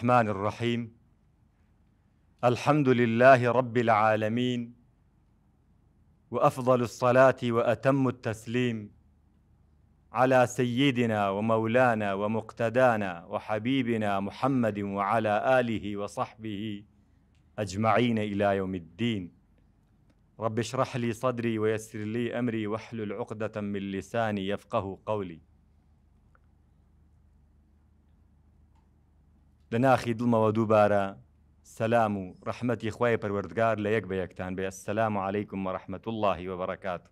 الرحمن الرحيم الحمد لله رب العالمين وافضل الصلاه واتم التسليم على سيدنا ومولانا ومقتدانا وحبيبنا محمد وعلى اله وصحبه اجمعين الى يوم الدين رب اشرح لي صدري ويسر لي امري واحلل عقده من لساني يفقه قولي لە ناخی دڵمەوە دووبارە سەسلام و ڕحمەتی خی پەروەردگار لە یەک بە یەکتان بێ سەسلام و عیکم ڕحمەت اللهی وەبڕکات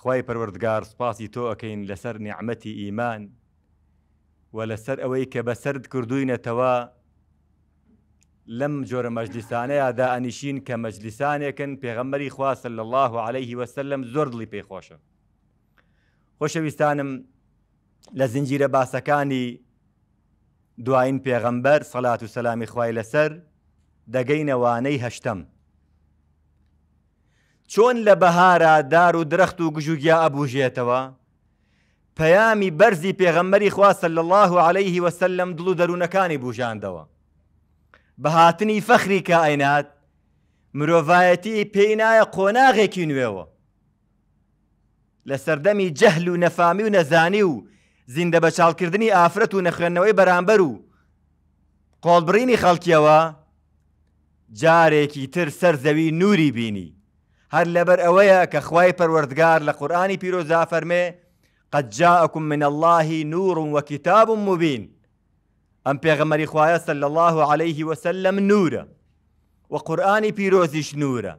خی پەروەردگار سپاسی تۆ ئەەکەین لەسەر نیعممەتی ئیمان و لەسەر ئەوەی کە بەسرد کردوینەتەوە لەم جۆرە مەجلیسانەیەدا ئەنیشین کە مەجلیسانێکن پێغەمبەری خواسە لە الله و عليهەیهی وسلم زۆر دڵی پێی خۆشە خۆشەویستانم لە زنجیرە باسەکانی دوایین پێغەمبەر سەلات و سەلامی خوای لەسەر دەگەینەوانەی هەشتم. چۆن لە بەهارا دار و درەخت و گژوگیا ئەبوژێتەوە، پەیامی بەرزی پێغەمەری خواسە لە الله عليه وسلم دڵ و دەروونەکانی بژاندەوە. بەهاتنی فەخری کە ئاینات، مرۆڤایەتی پێینایە قۆناغێکی نوێەوە. لە سەردەمی جەهل و نەفامی و نەزانی و زیندە بە چاڵکردنی ئافرەت و نەخوێندنەوەی بەرامبەر و قۆڵبرینی خەڵکیەوە جارێکی تر سەر زەوی نووری بینی هەر لەبەر ئەوەیە کە خوای پەروەردگار لە قورآانی پیرۆزا فەرمێ قد جاءكم من الله نور وكتاب مبين ئەم پێغەمەری خوایە سل الله عليه وسلم نورە و قورآانی پیرۆزیش نورە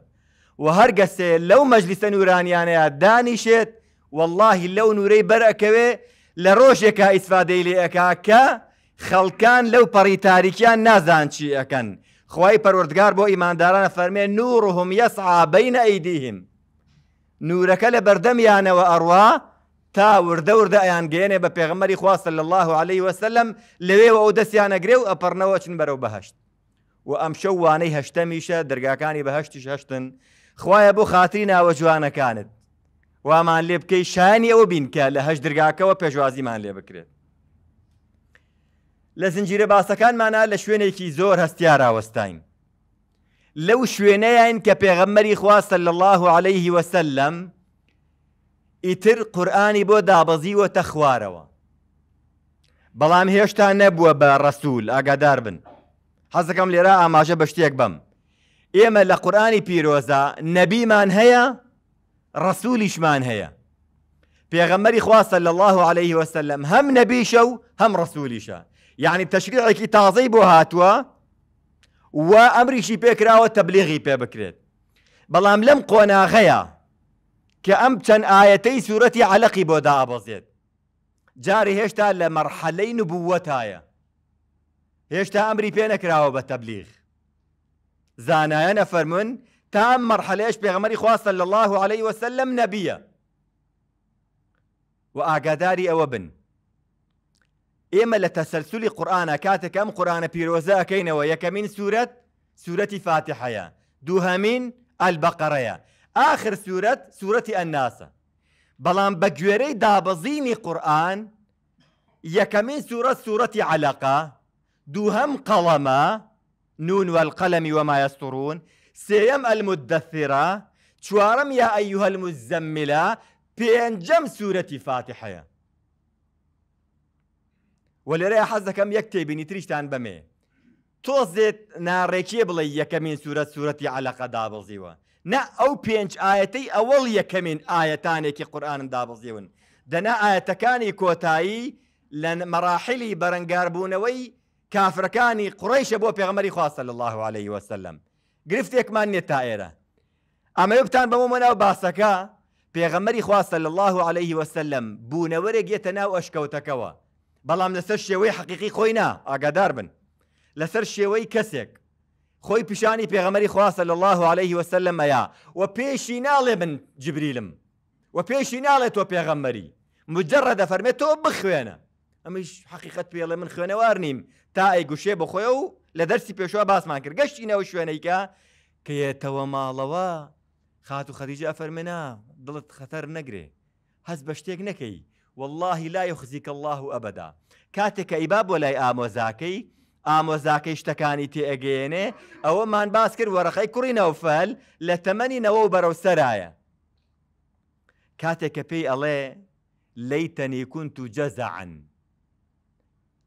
و هەرگەسێ لەو مەجلیسە نورانیانەیە دانیشێت واللهی لەو نورەی بەرەکەوێ لە ڕۆژێکە ئیسفادەی لێ ئەکا کە خەڵکان لەو پەڕی تاریکیان نازان چی ئەەکەن خی پەروردگار بۆ ئیماندارانە فەرمێن نوڕهم یەس ئابین ئەیدیهیم نورەکە لە بەردەمیانەوە ئەڕوا تا وردە وردە ئەیانگەێنێ بە پێغمەری خواستە لە الله عليه وسلم لەوێەوە ئەو دەستیانەگرێ و ئەپەرنەوە چن بەرەو بەهشت و ئەمشەو وانەی هەشتەمیشە دەرگاکانی بەهشتیش هەشتن خویە بۆ خاتری ناوە جوانەکانت وامان لێ بکەی شانی ئەوە بینکە لە هەش درگاکەوە پێشوازیمان لێ بکرێت لە زنجیرە باسەکانمانە لە شوێنێکی زۆر هەستیاراوەستین لەو شوێنەیەین کە پێغەممەری خواستە لە الله عليه وسلم ئیتر قورآانی بۆ دابەزیوەتە خوارەوە بەڵام هێشتا نەبووە بە ڕسوول ئاگادار بن حەزەکەم لێرە ئاماژە بە شتێک بم ئێمە لە قورآانی پیرۆزە نەبیمان هەیە هي في پێغەمەری خواستە صلى الله عليه وسلم هم نەبیشە هم هەم ڕسوولیشە یعنی تەشریعێکی تازەی بۆ هاتوا و ئەمریشی پێکراوە تەبلیغی پێ أم لم لەم قۆناغەیە کە ئەم آيتي سورة سوورەتی عەلقی بۆ دابەزێت جاری جاري لە مەرحەلەی نبووەتایە هێشتا أمري پێ نەکراوە بە زانا أنا فرمن تام مرحلة إيش بيغمري خواص صلى الله عليه وسلم نبيا و ئاگاداری ئەوە لتسلسل قرآن كاتك أم قرآن بيروزا ئەم ويك من سورة سورة فاتحة دوها من البقرة يا آخر سورة سورة الناس بلان بجوري دابزيني قرآن يك من سورة سورة علقة دوهم قلما نون وما يسطرون سێەم ئەلمدەثێرا چوارم یا ئەیو هەلم زەممیلا پێنجەم سوورەتی فاتحەیە وەلێرەیە حەز دەکەم یەک تێبینی تریشتان بەمێ تۆزێت ناڕێکیە بڵێ یەکەمین سوورەت سوورەتی عەلەقە دابڵزیوە نە ئەو پێنج ئاەتەی ئەوەڵ یەکەمین ئاەتانێکی قورآانم دابزیون دەنا ئاەتەکانی کۆتایی لە مەراحلی بەرەنگاربوونەوەی کافرەکانی قڕیشە بۆ پێغمەری خواستە لە الله عليه وسلم گرفتێکمان نێت تا ئێرە ئەمەبتان بەمە ناو باسەکە پێغەمەری خواستە لە الله عليه وسلم بوونەوەرێک گێتە ناو ئەشکەوتەکەوە بەڵام لەسەر شێوەی حقیقی خۆی نا ئاگادار بن لەسەر شێوەی کەسێک خۆی پیشانی پێغەمەری خواستە لە الله عليه وسلم ئەیا و پێشی ناڵێ من جبریلم و پێشی ناڵێت تۆ پێغەمەری مجرڕە دەفەرمێت تۆ بخوێنە ئەمیش حقیقت پێڵێ من خوێنەوار نیم تا ئەی گوشێ بە خۆی و لە دەرسی پێشوە باسمان کرد گەشتینەوە شوێنەیکە کەیەتەوە ماڵەوە خات و خەریجە ئەفەرمێنا دڵت خەتەر نەگرێ هەست بە شتێک نەکەی واللهی لا یخزیکە الله و ئەبدا کاتێککە ئیبا بۆ لای ئامۆزاکەی ئامۆزاکەی شتەکانی تێئگەێنێ ئەوەمان باس کرد وەرەخی کوڕینەوە فەل لە تەمەنینەوە و بەرەو سەرایە کاتێک کە پێی ئەڵێ لەیتەنی کونت و جەزعن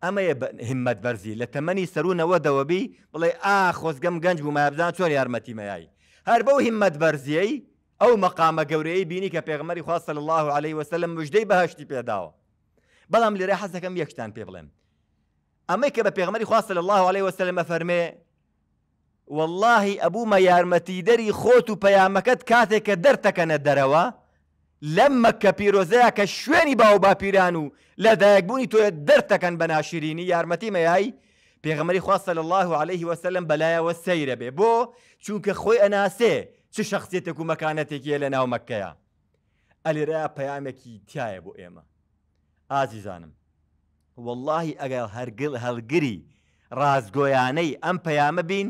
ئەمەیە همەت بەرزی لە تەمەنی سەرونەوەدەوەبی بڵێ ئا خۆزگەم گەنج بوو مابزان چۆن یارمەتیمەایی هەر بەو همەت بەرزیەی ئەو مەقامە گەورەی بینی کە پێغمەری خواستە الله عليه وسلم مژدەی بەهشتی پێداوە بەڵام لێرە حەزەکەم یەکشتان پێ بڵێم ئەمەی کە بە پێغمەری خواستە الله عليه وسلم فەرمێ واللهی ئەبوومە یارمەتی دەری خۆت و پەیامەکەت کاتێک کە دەرتەکەنە دەرەوە لەم مەکە پیرۆزەیە کە شوێنی باو باپیران و لە دایکبوونی تۆ دەرتەکەن بە ناشرینی یارمەتی مەیایی پێغمەری خواستە لە الله عليه وسلم بەلایەوە سەیرە بێ بۆ چونکە خۆی ئەناسێ چ شخصێتێک و مەکانەتێکیە لە ناو مەکەیە ئەلێرا پەیامێکی تایە بۆ ئێمە ئازیزانم واللهی ئەگەر هەرگل هەلگری ڕازگۆیانەی ئەم پەیامە بین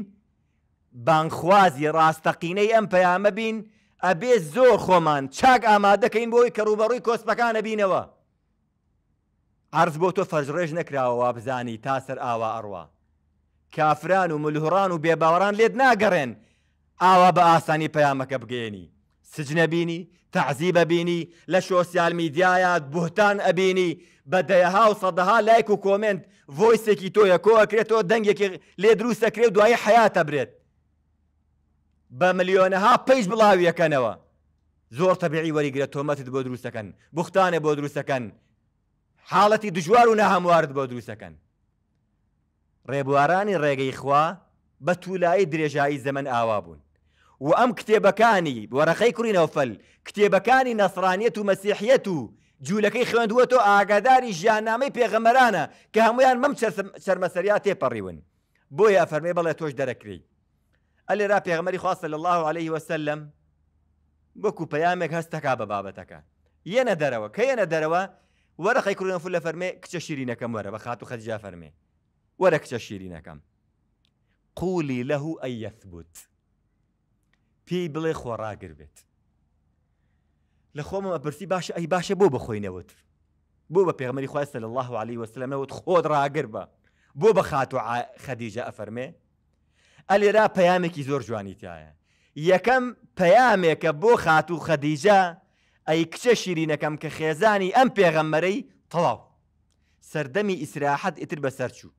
بانخوازی ڕاستەقینەی ئەم پەیامە بین ئەبێ زۆر خۆمان چاک ئامادەکەین بۆی کە ڕوبەڕووی کۆسپەکانە بینەوە عرض بۆ تۆ فەرژڕێژ نەکراوەوە بزانی تا سەر ئاوا ئەڕوا کافران و ملهوران و بێباوەڕان لێت ناگەڕێن ئاوا بە ئاسانی پەیامەکە بگەێنی سجنەبینی تعزیبە بینی لە شۆسیال میدیایات بوهتان ئەبینی بەدەیەها و سەدەها لایک و کۆمنت ڤۆیسێکی تۆ یەکۆ ئەکرێتەوە دەنگێکی لێ دروستەکرێت دوایی حیاتە برێت بە ملیۆنەها پێیش بڵاویەکەنەوە زۆر تەبیعی وەریگرێت تۆمەتت بۆ دروستەکەن بختانە بۆ دروستەکەن حاڵەتی دژوار و نەهاموارد بۆ دروستەکەن ڕێبوارانی ڕێگەی خوا بە توولایی درێژایی زەمن ئاوا بوون و ئەم کتێبەکانی وەرەخەی کوڕینەوەفەل کتێبەکانی نەسرانیت و مەسیحیەت و جوولەکەی خوێندووە تۆ ئاگاداری ژیانامەی پێغەمەرانە کە هەمویان مەم شەرمەسەریا تێپەڕیون بۆ یا فەرمێ بەڵێ تۆش دەرەکری ئەلێرا پێغمەری خواستە لە الله عليه وسلم وەکو پەیامێک هەستەکا بە بابەتەکە یەنە دەرەوە کە یەنە دەرەوە ورقه كرونا فله فرمي كتش كم ورا بخاتو خديجه فرمي ورا كتش كم قولي له اي يثبت بي بلي خورا قربت لخوما برسي باشا اي باشا بو بخوينا وت بو بيغمري خو صلى الله عليه وسلم وت خود را قربا بو بخاتو خديجه افرمي الي را بيامك يزور جواني يا كم بيامك بو خاتو خديجه ئەی کچە شیرینەکەم کە خێزانی ئەم پێغەممەرەی تەواو سەردەمی ئیسراحەت ئیتر بەسەرچوو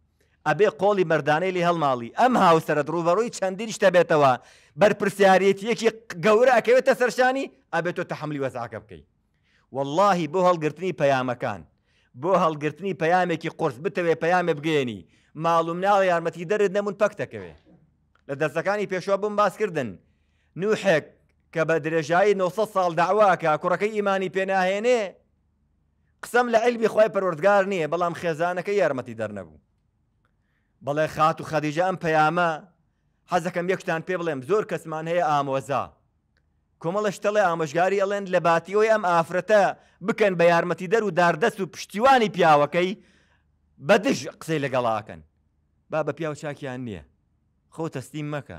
ئەبێ قۆڵی مردانەی لی هەڵماڵی ئەم هاوسرە ڕوووبەڕووی چەندین شتە بێتەوە بەرپرسیارەتیەکی گەورە ئەکەوێتە سەرشانی ئەبێت تۆ تەحملی وەزعکە بکەیت واللهی بۆ هەڵگرتنی پەیامەکان بۆ هەڵگرتنی پەیامێکی قرس بتەوێ پەیامێ بگەێنی ماڵوم ناوە یارمەتی دەرت نەمون پەکتەکەوێ لە دەستەکانی پێشوە بم باسکردن نوحێک کە بە درێژایی 900 ساڵ داواکە کوڕەکەی ئیمانی پێناهێنێ قسم لە علبی خۆی پەروەردگار نییە بەڵام خێزانەکە یارمەتی دەرنەبوو بەڵێ خات و خەدیجە ئەم پەیامە حەزەکەم یەکشتان پێ بڵێم زۆر کەسمان هەیە ئامۆزا کۆمەڵە شتەڵێ ئامۆژگاری ئەڵێن لە باتیەوەی ئەم ئافرەتە بکەن بە یارمەتی دەر و داردەست و پشتیوانی پیاوەکەی بەدژ قسەی لەگەڵاکەن با بە پیاو چاکیان نییە خۆ تەستیم مەکە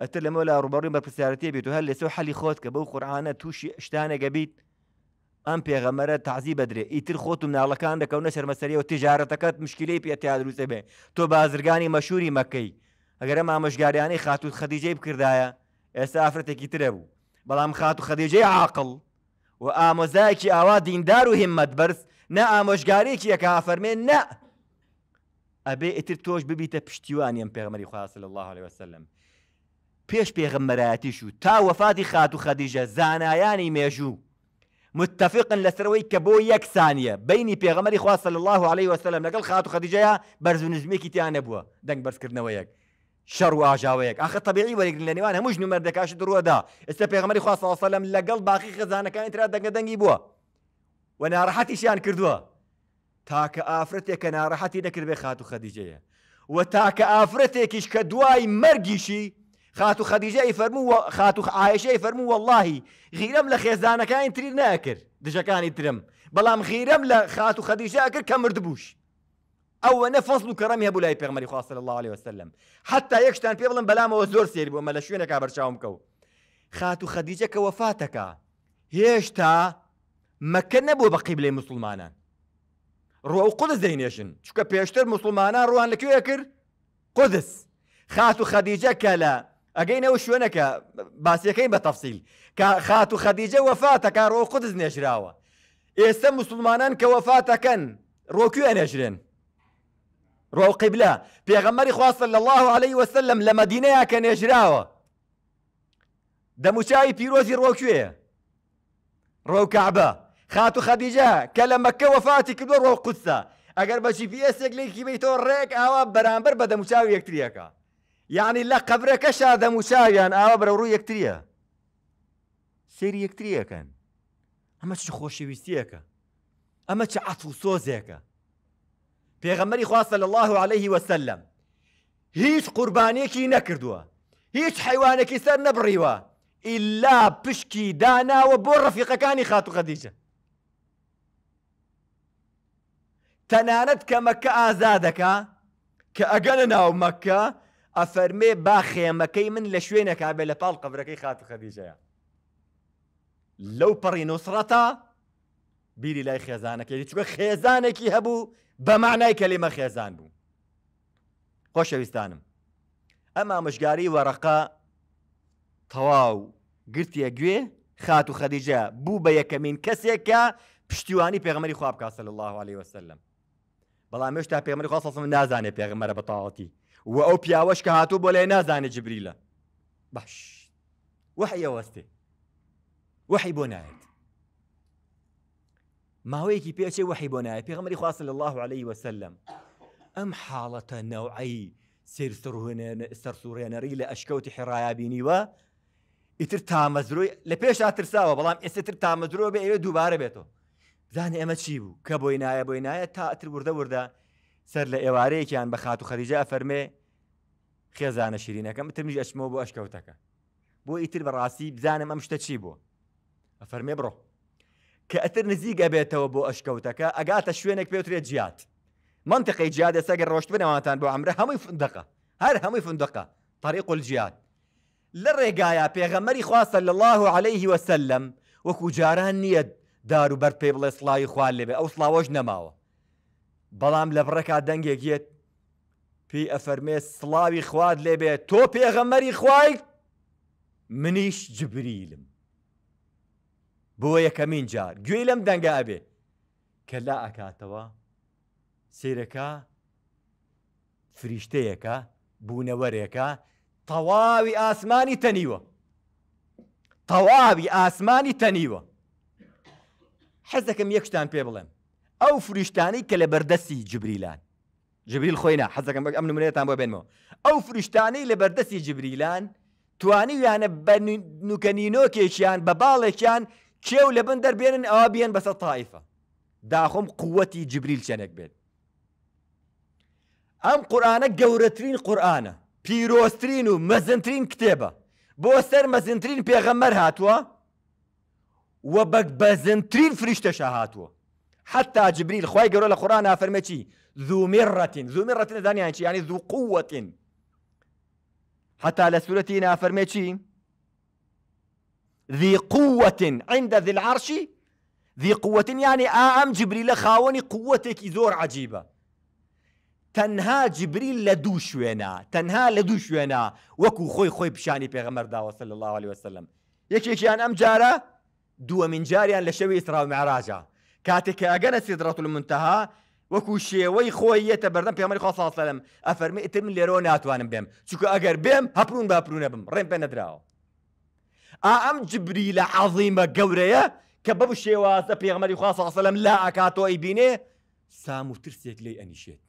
اتر لما ولا ئەتر لەمە لە ڕوبەڕی بەرپسیارەتی بێت و هەر لەسەو حەلی خۆت کە بەو قورآانە تووشی شتانێکە بیت ئەم پێغەمەرە تازی بەدرێ ئیتر خۆت و ناڵەکان دەکەونە شەرمەسەریەوە تیژارەتەکەت مشکلی پێتیا دروستە بێ تۆ بازرگانی مەشوری ما ئەگەرە خاتو خاتوت خەدیجەی بکردایە ئێستا ئافرەتێکی ترە بوو بەڵام خات خاتو خەدیجەی عاقل و ئامۆزایەکی ئاوا دیندار و هێمەت بەرز نە ئامۆژگارێکی یەکە ئافەرمێن نە ئەبێ ئیتر تۆش ببیتە پشتیوانیم پێغمەری خواصل الله عليه وسلم پێش پێغممەرایەتیش و تا وەفادی خات و خەدیژە زانایانی مێژوو متفقن لەسەرەوەی کە بۆ یەکسانیە بینی پێغەمەری صلی الله عليه وسلم لەگەڵ خات و خەدیجەیە بەرزونزمێکی تیانە بووە دەنگ بەرزکردنەوە یەک شەر و ئاژاوەیەک ئەخە تەبیعی وەرەگرن لە نێوان هەموو ژنومەر دەکاش درووەدا ئستا پێغەمەری خواستە وسلم لەگەڵ باقی خەزانەکانی تررا دەنگە دەنگی بووە و ناڕەحەتیشیان کردووە تاکە ئافرەتێک کە ناڕەحەتی دەکرد بێ خات و خەدیجەیە و تاکە ئافرەتێکیش کە دوای مەرگیشی خاتو خديجه يفرمو و خاتو عائشه يفرمو والله والله لخزانه كان تري ناكر دجا كان يترم بلام غیرم لخاتو خديجه اكر كمردبوش او انا فضل و ابو لاي لای خاص صلى الله عليه وسلم حتى يكشتان پیبلن بلام و زور سیر بو مل شوينك کا برچاوم خاتو خديجه كوفاتك هيشتا ما كان ابو بە قیبلەی مسلمانا ڕۆ و زينيشن شكا بيشتر مسلمانا روان لكيو لەکوێ قدس خاتو خديجه كلا ئەگەی نەوە انا باسیەکەی بە بتفصيل کە خات و خەدیجە وەفاتەکە ڕۆ قودز نێژراوە ئێستا مسلمانان کە وەفاتەکەن ڕۆکوێ نێژرێن ڕۆ قیبلە پێغەمەری خواستە لە الله عليه وسلم لە مەدینەیە کە نێژراوە دەموچاوی پیرۆزی ڕۆکوێ ڕۆکعبە خات و خەدیجە کە لە مەکە وەفاتی کردوە ڕۆ قودسە ئەگەر بە جیPSێک لێکی بیتەوە ريك ئاوا برامبر بە شاي یەکتریەکە يعني لا قبرك هذا مساجن آه برا وروي يكتريا سيري يكتريا كان أما شو خوشي ويستيكا أما شو عطفو سوزيكا بيغمري خواه صلى الله عليه وسلم هيش قربانيكي نكردوا هيش حيوانكي سر نبريوا إلا بشكي دانا وبر رفيقة كاني خاتو خديجة تنانت كمكة آزادك كأجلنا ومكة مكة ئەفەرمێ با خێمەکەی من لە شوێنەکە بێ لە پاڵ قبرەکەی خات خەدیژەیە لەو پەڕی نووسڕەتە بیری لای خێزانەکەی چوە خێزانێکی هەبوو بەمانای کەلیمە خێزان بوو خۆشەویستانم ئەم ئامژگاری وەرەقا تەواو گرتیە گوێ خات و خەدیجە بوو بە یەکەمین کەسێکە پشتیوانی پێغمەری خواب کاسە لە الله عليه وسلم بەڵام مێشتا پێمەری خواستم نازانێت پێغمەرە بەتاوەتی و او پیاوش که هاتو بوله لای نازانێ جبریلە باش وحی ئەوەستێ وحی بۆ نایێت ماوەیەکی پێچێ وحی بۆ نایە پێغمەری خواست لە الله عليه وسلم ام ئەم حاڵەتە نەوعی سەرسوڕێنەری لە ئەشکەوتی حێڕایابینیوە ئیتر تامەزرۆی لە پێش ئاترساوە بەڵام اتر تامەزرۆ بە ئێوە دووبارە بێتەوە زانانی ئەمە چی بوو کە بۆی نایە بۆی نایە تا اتر ورده ورده سەر لە ئێوارەیەکیان بە خات و خەریجە ئەفەرمێ خێزانە شیرینەکەم تمیش ئەچمەوە بۆ ئەشکەوتەکە بۆ ئیتر بەڕاستی بزانم ئەم شتە چی بوو ئەفەرمێ بڕۆ کە ئەتر نزیک ئەبێتەوە بۆ ئەشکەوتەکە ئەگاتە شوێنێک پێوترێت جیات منطقی جیاد سەگە ڕۆشت بنەوانتان بۆ ئەمرە هەمووی فندقە هەر هەمووی فندقە طریق الجیاد لە ڕێگایە پێغەمەری خواستە لە الله عليه وسلم وەکو جاران نییە دار و بەر پێ بڵێ سڵاوی خوال لێبێ ئەو سلاوەش نەماوە بەڵام لە بڕێکا دەنگێکیت پێی ئەفەرمێ سڵاوی خوارد لێ بێت تۆ پێغەمەری خوای منیش جبریلم بۆ یەکەمین جار گوێی لەم دەنگە ئەبێ کە لا ئەکاتەوە سیرەکە فریشتەیەەکە بوونەوەرێکە تەواوی ئاسمانی تەنیوە تەواوی ئاسمانی تەنیوە حەز دەکەم یەکشتان پێ بڵێم ئەو فریشتانی کە لە بەردەستی جبریلان جبریل خۆینا حەزەکەم بە ئەم نمرێتان بۆ بێنەوە ئەو فریشتانەی لە بەردەستی جبریلان توانی ویانە بە نوکەنینۆکێکیان بە باڵێکیان کێو لە بن دەربێنن ئەوە بیان بەسە تایفە داخۆم قوەتی جبریل چەنێک بێت ئەم قورآانە گەورەترین قورآانە پیرۆسترین و مەزنترین کتێبە بۆ سەر مەزنترین پێغەمەر هاتووە و بەک بەزنترین فریشتەشە هاتووە حتى جبريل خواهي قولوا لقرآن فرمتي ذو مرة ذو مرة داني يعني يعني ذو قوة حتى على لسورتنا فرمتي ذي قوة عند ذي العرش ذي قوة يعني آم جبريل خاوني قوتك زور عجيبة تنها جبريل لدوش وينا تنها لدوش وينا وكو خوي خوي بشاني بيغمر داوة صلى الله عليه وسلم یەکێکیان يعني أم جارة دو من جاریان لشوي إسراء ئسراو کاتێککە ئەگەنە سێدرڕەت منتەها وەکو شێوەی خۆی یەتە بەردەم پێمەری خۆساڵسەلم ئەفەرمی ئتم لێرۆ ناتوانم بێم چکە ئەگەر بێم هەپرون باپرونە بم ڕێم پێ نەدراوە ئا ئەم جبری لە عظیمە گەورەیە کە بەب شێوازە پێغمەری خۆساڵسەلم لا ئاکاتۆی بینێ سام و ترسێک لێ ئەنیشێت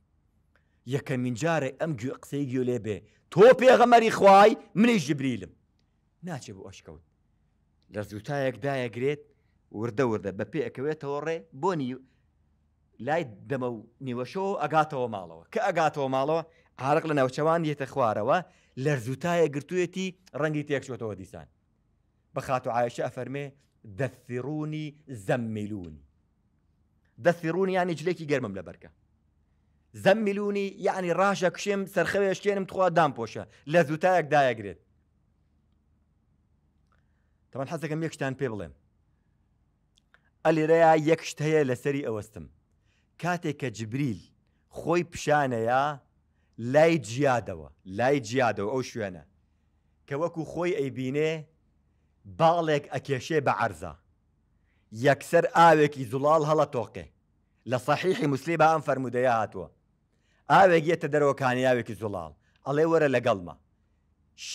یەکەمین جارێک ئەم گوێ قسەی گوێ لێ بێ تۆ پێغەمەری خوای منی ژبریلم ناچێ بۆ ئەشکەوت لە زووتایەک دایەگرێت وردە وردە بە پێ ئەەکەوێتەوە ڕێ بۆنی لای دەمە و نیوەشۆ ئەگاتەوە ماڵەوە کە ئەگاتەوە ماڵەوە عرق لە ناوچەوان یێتە خوارەوە لەرزوتایە گرتوویەتی ڕەنگی تێکشوێتەوە دیسان بەخات و عایشە ئەفەرمێ دەفیڕونی زەممیلونی دەفیڕونی یانی جلێکی گەرمم لە بەرکە زەممیلونی یعنی ڕاشە کشێم سەرخەوێشکێنم تخوا دامپۆشە لە زوتایەک دایەگرێت تەمان حەزەکەم یەکشتان پێ بڵێم ئەلێرەیە یەکشت هەیە لەسەری ئەوەستم کاتێک کە جبریل خۆی پیشانەیە لای جیادەوە لای جیادەوە ئەو شوێنە کە وەکو خۆی ئەیبینێ باڵێک ئەکێشێ بە عرزە یەکسەر ئاوێکی زوڵال هەڵە تۆقێ لە سەحیحی مسلی بە ئەم فەرمودەیە هاتووە ئاوێک یەتە دەرەوەکانیاوێکی زوڵال ئەڵێ وەرە لەگەڵمە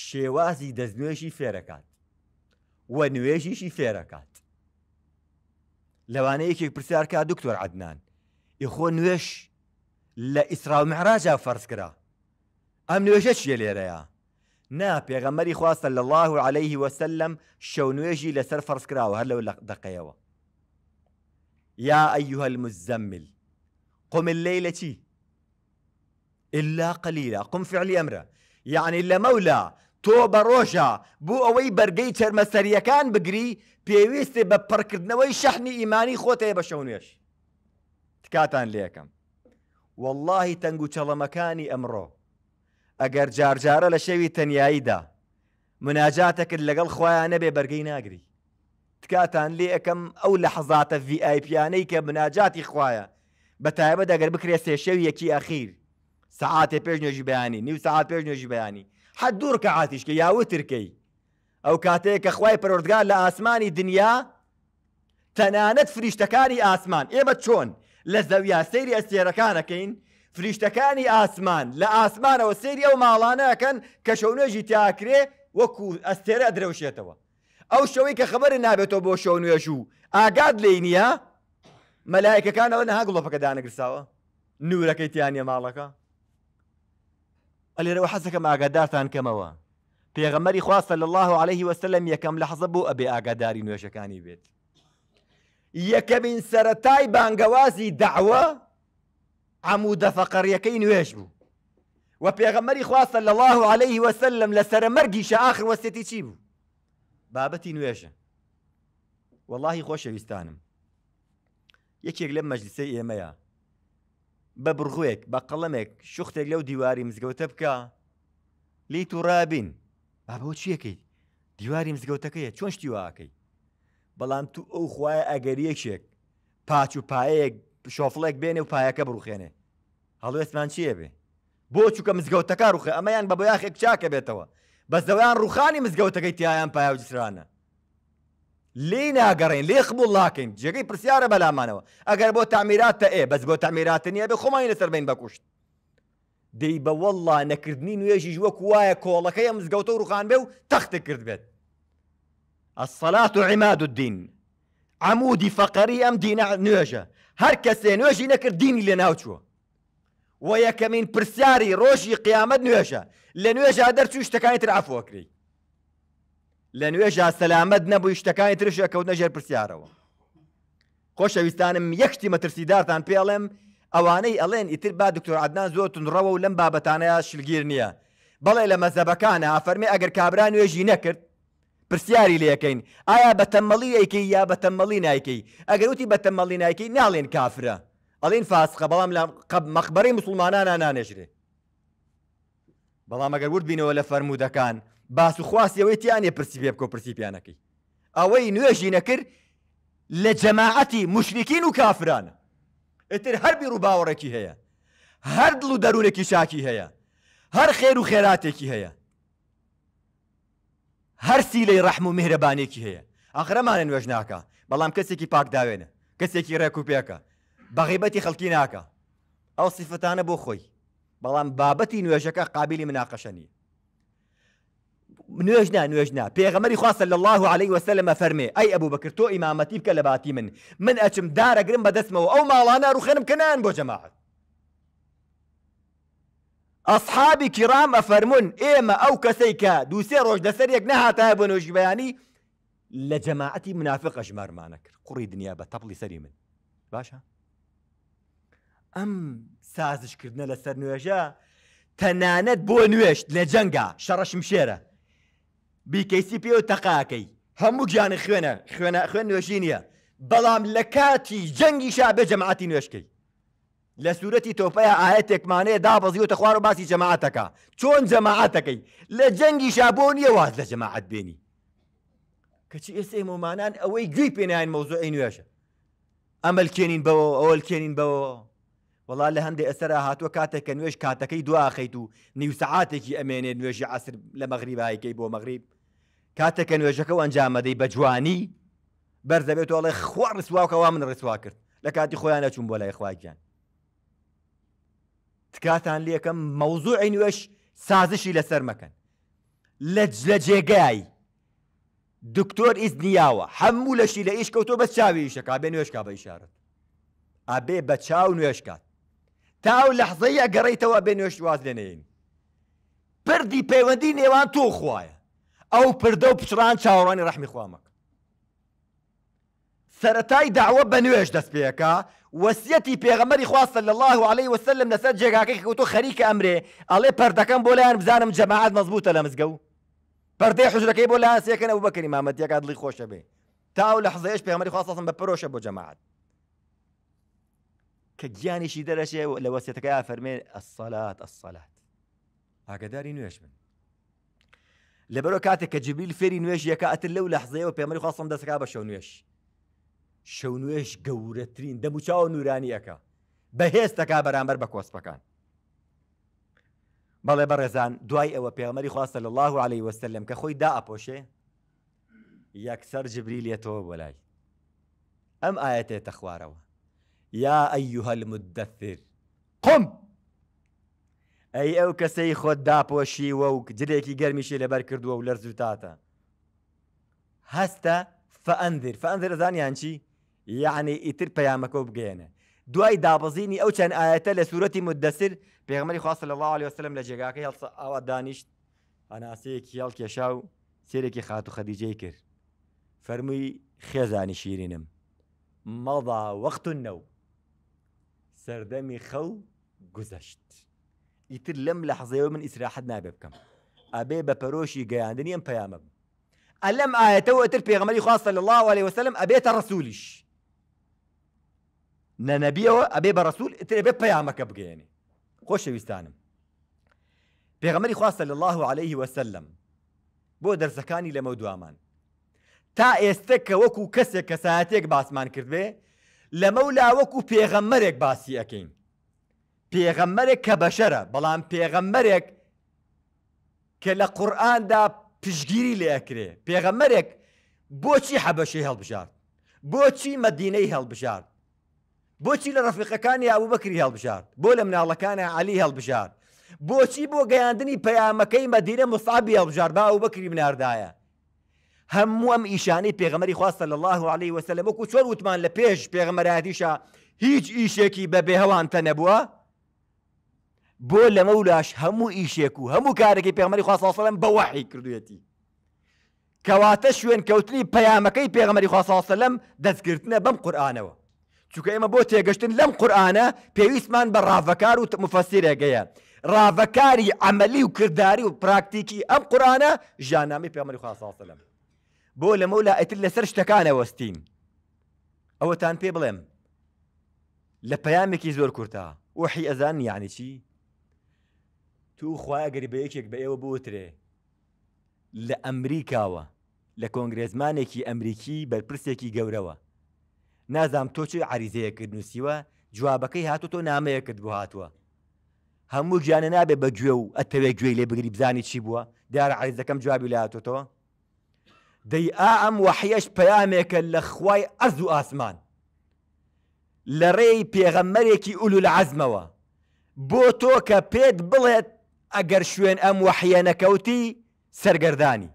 شێوازی دەستنوێژی فێرەکات وە نوێژیشی فێرەکات لەوانەیەکێک پرسیارکە دکتۆر عدنان یخۆ نوێش لە ئیسرا و مەراجا فەرز کرا ئەم نوێژە چیە لێرەیە نا پێغەمەری خواستە لە الله و عليهەیهی وسلم شەو نوێژی لەسەر فەرز کراوە هەر لەو دقەیەوە يا أيها المزمل قم الليلة إلا قليلا قم فعل أمره يعني إلا مولا تۆ بەڕۆژە بوو ئەوەی بەرگەی چەرمەسەریەکان بگری پێویستێ بە پڕکردنەوەی شەحنی ئیمانی خۆتەیە بە شەونێش تکاتان لێەکەم واللهی تەنگ و چەڵەمەکانی ئەمڕۆ ئەگەر جارجارە لە شەوی تەنیاییدا مناجاتەکرد لەگەڵ خۆیان نەبێ بەرگەی ناگری تکاتان لێ ئەەکەم ئەو لە حەزاتە VIPیانەی کە مناجاتی خویە بە تایبەت دەگەر بکرێ سێ شەوی یەکی ئەخیر سعاتێ پێش نوێژی بەیانی نیو سعات پێش نوێژی بەیانی حەد دوور کە عاتیشکە یاوترکەی ئەو کاتەیە کە خی پەرۆردگار لە ئاسمانی دنیا تەنانەت فریشتەکانی ئاسمان ئێمە چۆن لە زەویا سەیری ئەسێرەکانەکەین فریشتەکانی ئاسمان لە ئاسمانەوە سێری ئەو ماڵانەکەن کە شەونێژی تیاکرێ وەکو ئەستێرە درەوشێتەوە ئەو شەوەی کە خبرە نابێتەوە بۆ شەو نوێژ و ئاگاد لی نییە مەلایکەکانەوە نەها گوڵەپەکە دانەگرساوە نورەکەی تیانە ماڵەکە ئەلێرەوە حەزەکەم ئاگادارتان کەمەوە پێغەمەری خواستە صلى الله عليه وسلم يكم لە حەزە بوو ئەبێ ئاگاداری نوێژەکانی بێت یەکەمین سەتای دعوة عمود فقر فەقەڕیەکەی نوێش بوو و پێغەمەری خواستە لە الله عليه وسلم لە سەرمەرگی شاخر وستي تشيبو بابتي بابەتی والله خوش يستانم یەکێک لەم مجلسي إيميا بە بڕغوێک بە قەڵەمێک شوختێک لەو دیواری مزگەوتە بکە لی تووڕابین با بۆ چیەکەیت دیواری مزگەوتەکەیە چۆن شتیواکەی بەڵام تو ئەو خوایە ئەگەریەکێک پاچ و پایەک شۆفڵێک بێنێ و پایەکە بڕوخێنێ هەڵوێستمان چیە بێ بۆ چووکە مزگەوتەکە ڕوخێ ئەمەیان بە بۆیاخێک چاکە بێتەوە بەس دەوەیان ڕوخانی مزگەوتەکەی تیایان پایە و جسرانە لێ ناگەڕین لێ خبوو لاکەین جێگەی پرسیارە بەلامانەوە ئەگەر بۆ تعمیراتە ئێ بەس بۆ تعمیرات نیە بە خۆمانی لەسەر بین بەکوشت دەی بە وەڵا نەکردنی نوێژی ژوەک وایە کۆڵەکەی مزگەوتە و ڕوخان بێ و تەختە کرد بێت ئەسەلات و عیماد و دین عمودی فەقەری ئەم دینە نوێژە هەر کەسێ نوێژی نەکرد دینی لە ناوچووە و یەکەمین پرسیاری ڕۆژی قیامەت نوێژە لە نوێژە دەرچوو شتەکانی تر ئافۆکری لە نوێژا سەلامەت نەبووی شتەکانی ترشە کەوتە ژێر پرسیارەوە. خۆشەویستانم یەکتی مەترسیدارتان پێڵێم ئەوانەی ئەڵێن ئیتر با دکتۆر عدنان زۆر تونڕەوە و لەم بابەتانەیە شلگیر نییە. بەڵێ لە مەزەبەکانە ئافەرمی ئەگەر کابرا نوێژی نەکرد پرسیاری لەکەین ئایا بەتەمەڵی ئەیکەی یا بەتەمەڵی نایکەی ئەگەر وتی بەتەمەڵی نایکەی ناڵێن کافرە ئەڵین فاسقە بەڵام لە مەخبەری مسلمانانە نانێژرێ. بەڵام ئەگەر ورد بینەوە لە فەرمودەکان باس و خواستەوەی تیانێ پرسی پێ بکۆ پرسیپیانەکەی ئەوەی نوێژی نەکرد لە جەماعەتی مشرین و کافرانە ئتر هەربی ڕووباوەڕێکی هەیە هەردڵ و دەرونێکی شاکی هەیە هەر خێر و خێراتێکی هەیە هەرسی لی ڕەحم و میهرەبانێکی هەیە ئاخرەمانە نوێژ ناکە بەڵام کەسێکی پاک داوێنە کەسێکی ڕێک و پێکە بەغیبەتی خەڵکی ناکە ئەو سیفەتانە بۆ خۆی بەڵام بابەتی نوێژەکە قابلی مناقەشە نیە نوێژنا نوێژنا پێغەمەری خواستە لە الله عليه وسلمە فەرمێ ئەی ئەبوو بکرد تۆ ئیمامەتی بکە لە باتی من من ئەچم دارەگرم بەدەستمەوە ئەو ماڵانە ڕوخێنم کەنان بۆ جەماعت ئەسحابی کرام ئەفەرمونون ئێمە ئەو کەسەی کە دووسێ ڕۆژ دەسەر یەک نەهاتایە بە نوۆژبیانی لە جەماعەتی منافقە ژمارمانە کرد قوڕی دنیا بە تەپڵی سەری من باشە ئەم سازشکردنە لەسەر نوێژە تەنانەت بۆ نوێشت لە جەنگا شەڕەشم شێرە بیکەسی پێ و تەقاکەی هەموو گیانە خوێنە خوێنە خوێن نوێژی نییە بەڵام لە کاتی جەنگی شابێ جەماعتی نوێشکەی لە سوورەتی تۆپەیە ئاەتێکمانەیە دابەزیوتە خوار و باسی جەماعەتەکە چۆن جەماعەتەکەی لە جەنگی شابۆ نیە واز لە جەماعەت بێنی کەچی ئێستا مۆمانان ئەوەی گوی پێنیان مۆزۆ ئەی نوێژە ئەمەل کێنین بەوە ئەوەل کێنین بەوە وڵا لە هەندێک ئەسرە هاتووە کاتێککە نوێش کاتەکەی دواخیت و نیوسعاتێکی ئەمێنێ نوێژی عسر لە مەغریبایکەی بۆ مەغریب کاتێککە نوێژەکە ئەنجامەدەی بە جوانی بەرزەبێت تۆڵێ خوا ڕسواکەوا من ڕسوا کرد لە کاتی خۆیان نەچوون بۆ لای خواگیان تکاتان لەکەم مەوزوع نوێش سازشی لەسەر مەکەن لە لە جێگای دکتۆر ئیزنیاوە هەموو لەشی لە ئیش کەوتۆ بە چاوی شەکە بێ نوێشکا بە ئیشارت ئابێ بە چاو نوێشکات تاو لەحزەیە گەڕیتەوە بێ نوێش واز لێنین پردی پەیوەندی نێوان تۆ خوایە او پردو و پچران چاوەڕوانی ڕحمی خوامەک سەتای داوە بە نوێش دەست پێەکە وەسیەتی پێغەمەری خواستە الله عليه وسلم لەسەر جێگاکەی کەوتۆ خەریکە ئەمرێ ئەڵێ پردەکەم بۆ لایەن بزانم جەماعات مەزبوطە لە مزگە و پردەی سيكن ابو لایەن سێکەن ئەو بکەنی مامەتیەکە دڵی خۆشە بێ تاو لە حزەیەش پێغەمەری خواستم بە جماعات بۆ شي کە گیانیشی دەرەشێ لە وەسیەتەکەی الصلاة الصلاة ئەسەلات ئاگداری نوێش بن لە بەرۆ کاتێک کە جبریل فێری نوێژ لحظه و لە حزەیەوە دسكا بشو دەسرا شو شەو نوێش دمو نوێش نوراني اكا بهيس تكا بەرامبەر بكوس بكان بەڵێ برزان دواي او پێغمەری خواستە صلى الله عليه وسلم كخوي دا ئەپۆشێ يكسر جبريل لێتەوە بۆ لای ئەم ئاەتێتە خوارەوە یا ئەیوهە المدەثر قم ئەی ئەو کەسەی خۆت داپۆشیوە و جلێکی گەرمیشی لەبەر کردووە و لەرزوتاتە هەستە فەندر فەندر زانیان چی یعنی ئیتر پەیامەکە و بگەێنە دوای دابزینی ئەو چەند ئاەتە لە سوورەتی مدەسر پێغمەری خواست لە الله وسلم لە جێگاکە هەڵ ئەوە دانیشت ئەناسەیەکی هەڵ کێشا و سێرێکی خات و خەدیجەی کرد فەرمووی خێزانی شیرینم مەڵدا وەختون نەو سەردەمی خەو گوزەشت. يتر لم لحظة حەزەوە من ئیسراحت نابێ بکەم ئابێ بە پەرۆشی گەیاندنیم پەیامە بم ئەلەم ئاەتەوە ئەتر پێغمەری خواستە لە الله عليه وسلم ئەبێتە ڕسوولیش نەنەبیەوە ئەبێ بە ڕسوول ئتر ئەبێ پەیامەکە خوش خۆشەویستانم پێغمەری خواستە صلى الله عليه وسلم بۆ دەرسەکانی لەمە آمان تا استك وكو كسك ساعتك باسمان کردبێ لەمەولا وەکو پێغەممەرێک باسی پێغەممەرێک کە بەشەرە بەڵام پێغەممەرێک کە لە قورآاندا پشگیری لێکرێ پێغەممەرێک بۆچی حەبەشی هەڵبژار بۆچی مەدینەی هەڵبژار بۆچی لە ڕفیقەکانی یاوو بەکری هەڵبژار بۆ لە مناڵەکانی علی هەڵبژار بۆچی بۆ گەیاندنی پەیامەکەی مەدینە مستعبی هەڵبژار با و بەکری بناردایە هەموو ئەم ئیشانەی پێغەمەری خواستە لە الله عليه وسلم وەکو چۆر وتمان لە پێش پێغەمەراتیشە هیچ ئیشێکی بەبێ هەوانتە نەبووە بۆ لەمە ولاش هەموو ئیشێک و هەموو کارێکی پێغمەری خواسەڵم بەوەحی کردوێتی کەواتە شوێن کەوتنی پەیامەکەی پێغمەری خواسەڵم دەستگرتنە بەم قورآانەوە چونکە ئێمە بۆ تێگەشتن لەم قورآانە پێویستمان بە ڕاوەکار و مفەسیرێگەیە ڕاوەکاری ئەمەلی و کردداری و پراکتیکی ئەم قورآانە ژانامی پێمەری خواسەڵم بۆ لەمە لا ئەتر لەسەر شتەکانەوەستین ئەوەتان پێ بڵێم لە پەیامێکی زۆر کورتا وحی ئەزان یعنی چی؟ تو خواگەری بە یەکێک بە ئێوە بوترێ لە ئەمریکاوە لە کۆنگرێزمانێکی ئەمریکی بەرپرسێکی گەورەوە نازام تۆ چی عریزەیە کرد نووسیوە جوابەکەی هاتو تۆ نامەیە کرد بۆ هاتووە هەموو گیانە نابێ بە گوێ و ئەتەوێ گوێی لێ بگری بزانی چی بووە دیارە عریزەکەم جوابی لە هاتۆتەوە دەی ئا ئەم وحیەش پەیامێکە لە خوای ئەرز و ئاسمان لە ڕێی پێغەممەرێکی ئولو لە عزمەوە بۆ تۆ کە پێت بڵێت ئەگەر شوين أم وەحیە نكوتي سەرگردانی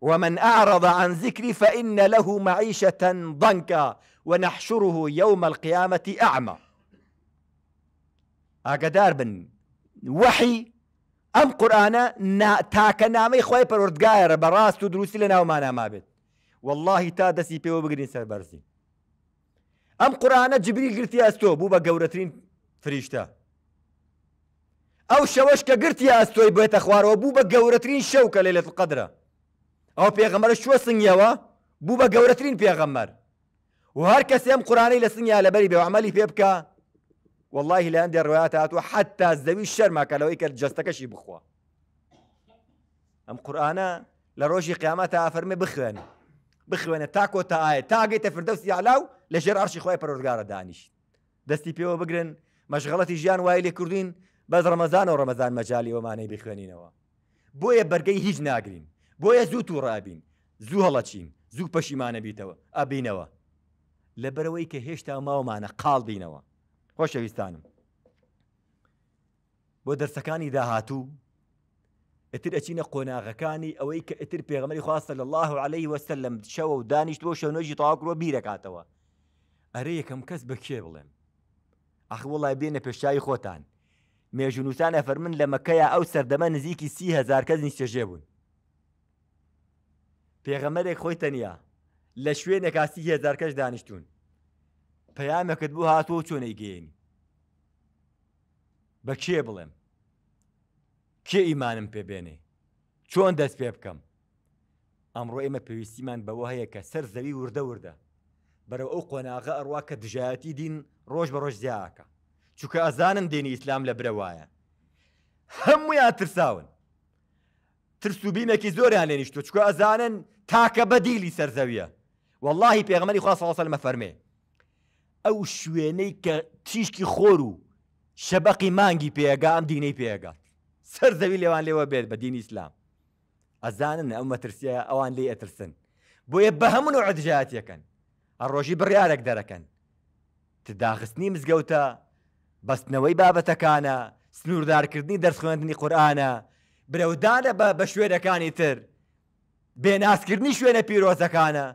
ومن أعرض عن ذكري فإن له معيشة ضنكا ونحشره يوم القيامة أعمى أقدار بن وحي أم ئەم نا تاکە نامي خۆی پەرۆردگایرە قاير براس تدروسي لنا وما ما بيت والله تا دەستی پێوە بگرین سەربەرزی ام قورآانە جبريل گرتی ئەستۆ بوو بە گەورەترین فريشتا او شوش که گرتی بیت خوار و بو با گورترین شو که لیلت لێت او پیغمبر شو شووە سنگیەوە بو با گورترین پیغمبر و کسی هم قرآنی قورانەی لە سنگیا به عملی پیب که والله لە هەندێک ڕوایات هاتووە حتى زەوی الشر ما جستەکەشی بخوا ئەم قورآانە لە ڕۆژی قیامەتە ئافەرمێ بخوێنە بخوێنە بخوان تا ئاە تاگەیتە فردەوسی علاو لجر ژێر ئاشی خۆی پەرۆرگارە دانیش دەستی پێوە بگرن مەشغڵەتی ژیان وای لێ بەس ڕەمەزان و ڕەمەزان مەجای وەمانەی بخوێنینەوە بۆیە بەرگەی هیچ ناگرین بۆیە زوو و ڕابین زوو هەڵەچین زوو پەشیمانە بیتەوە ئابینەوە لە بەرەوەی کە هێشتا ماوەمانە قاڵبینەوە خۆشەویستانم بۆ دەرسەکانی داهاتوو ئەتر ئەچینە قۆناغەکانی ئەوەی کە ئەتر پێغمەری خواستە لە الله عليه وەسە لەم شەوە و دانیشت بۆ شەونۆژی تاواکرۆ بیرەکاتەوە ئەرە یەکەم کەس بە کێ بڵێم ئەخ وڵای بێنە پێشایی خۆتان مێژونوتان ئەفەرمن لە مەکەیە ئەو سەردەمە نزیکی سی هزار کەس نیشتێژێ بوون پێغەمەرێک خۆی تەنیا لە شوێنێکا سی هزار کەش دانیشتون پەیامەکەت بوو هاتووە چۆنەی گەێنی بە کێ بڵێم کێ ئیمانم پێبێنێ چۆن دەست پێ بکەم ئەمڕۆ ئێمە پێویستیمان بەوە هەیە کە سەر زەوی وردە وردە بەرەو ئەو قۆناغە ئەڕوا کە دژایەتی دین ڕۆژ بە ڕۆژ زیاکە چونکە ئەزانن دێنی ئیسلام لە برەوایە هەمویان ترساون ترسوبینێکی زۆریان لێنیشتو چکە ئەزانن تاکە بەدیلی سەرزەویە واللهی پێغمەری خواسەڵسە لە مەفەرمێ ئەو شوێنەی کە تیشکی خۆر و شەبقی مانگی پێگا ئەم دینەی پێگات سەرزەوی لێوان لێوە بێت بە دینی ئیسلام ئەزانن ئەو مەترسیە ئەوان لێ ئەترسن بۆیە بە هەمون و عدجاتەکەن ئەڕۆژی بڕیارێک دەرەکەن تداخستنی مزگەوتە بەستنەوەی بابەتەکانە سنووردارکردنی دەرخوێندنی قورآانە برەودانە بە شوێنەکانی تر بێناسکردنی شوێنە پیرۆزەکانە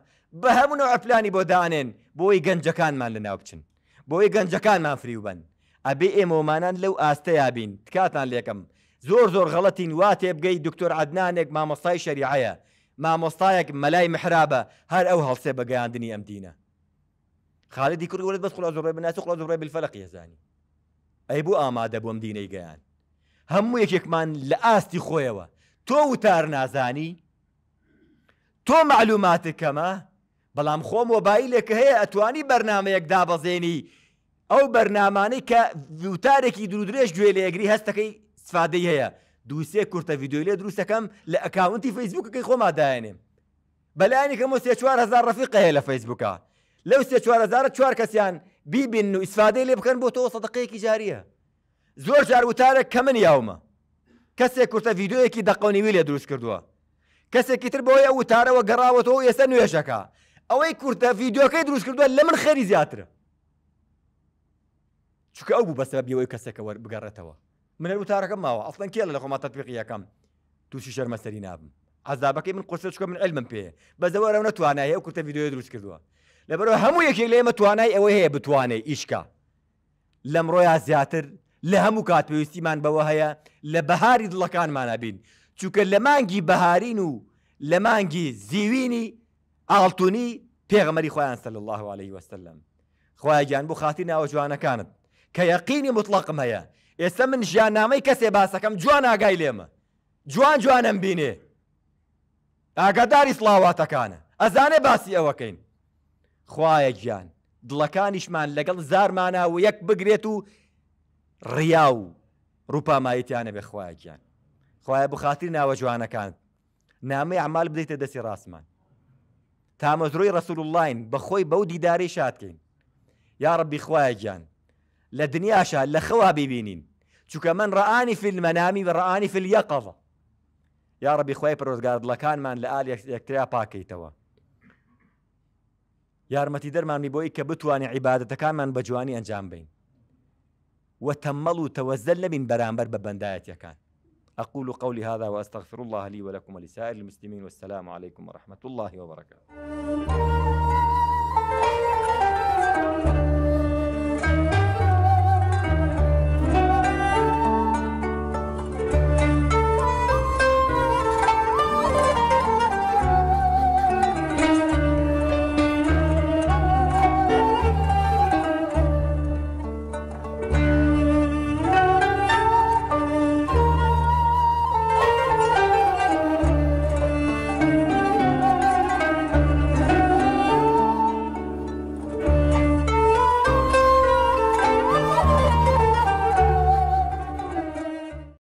بە هەمونەوە ئەپلانی بۆ دانێن بۆی گەنجەکانمان لە ناو بچن بۆی گەنجەکانمان فریوبەن ئەبێ ئێمەمانان لەو ئاستەیابین تکاتان لێکم زۆر زۆر غەڵەتین وا تێبگەی دکتۆر عدنانێک مامۆستای شریعەیە مامۆستایەک مەلای محرابە هەر ئەو هەڵسێ بەگەیاندنی ئەم دینە خالدی کوردوەت بەس خڵ زۆڕێ بناس خڵ زۆڕێ بالفەلقی هێزانی ئەی بوو ئامادە بۆم دینەی گەیان هەموو یەکێکمان لە ئاستی خۆیەوە تۆ وتار نازانی تۆ معلوماتکەمە بەڵام خۆم وبایلێک هەیە ئەتوانی بەرنمەیەک دابەزێنی ئەو بەرنامانەی کە وتارێکی درودرێژ گوێ لەیەگری هەستەکەی سفادەی هەیە دووسێ کورتە ویددیوی لێ دروستەکەم لە ئەکاونتی فەیسبوکەکەی خۆماداێنێم بەلایانی کەمە سێ 4 هزار ڕفیق هەیە لە فەیسبوکە لەو سێ 4 هزار چوار کەسیان بیبن و ئیسفادەی لێ بکەن بۆ تۆ سەدەقەیەکی جاریە زۆر جاروتارە کە من یاومە کەسێک کورتە یددیوەکی دەقونیوی لێ دروست کردووە کەسێکی تر بۆیە وتارەوە گەڕاوەتەوە ئێستا نوێشەکە ئەوەی کورتە یددیوەکەی دروست کردووە لە من خەری زیاترە چکە ئەو بوو بەسە بیەوەی کەسێکە بگەڕێتەوە منە وتارەکەم ماوە ئەڵەن کێ لە خۆمە تەتبیقیەکەم تووشی شەرمەسەری نابم عذابەکەی من قرسە چکە من ئەلمم پێ بەزەوەرە نەتوانایە ئەو کورتە یددیوی دروست کردووە لەبەرەوە هەموو یەکێک لە ئێمە توانای ئەوە هەیە بتوانێت ئیشکە لەم ڕۆیا زیاتر لە هەموو کات پێویستیمان بەوە هەیە لە بەهاری دڵەکانمانەبین چووکە لە مانگی بەهارین و لە مانگی زیوینی ئاڵتونی پێغمەری خۆیان سەل الله عليه وسلم خۆیان بۆ خاتی ناوە جوانەکانت کە یەقینی مطلقم هەیە ئێستا من ژیانامەی کەسێ باسەکەم جوان ئاگای لێمە جوان جوانم بینێ ئاگاداری سلااواتەکانە ئەزانێ باسی ئەوەکەین خوایە گیان دڵەکانیشمان لەگەڵ زارمانە و یەک بگرێت و ڕیا و ڕووپامایتیانە بێ خوایە گیان خوایە بخاتری ناوە جوانەکان نامی عمال بدەیتە دەستی ڕاستمان تامەزرۆی ڕسول اللین بەخۆی بەو دیداری شادکەین یا ڕبی خوایە گیان لە دنیاشە لە خەوا ببینین چونکە من ڕانی فیلمەنامی بە ڕانی فیل یەقەڵە یا ڕبی خی پرۆزگاردلەکانمان لە ئالی یەکتریا پاکەیتەوە یارمەتی دەرمانی بۆی کە بتوانین عیباەتەکانمان بە جوانی ئەنجام بین وتمەڵ و تەوەزل لەبین بەرامبەر بە بەندایەتەکان أقول قولي هذا وأستغفر الله لي ولكم ولسائر المسلمين والسلام عليكم ورحمة الله وبركاته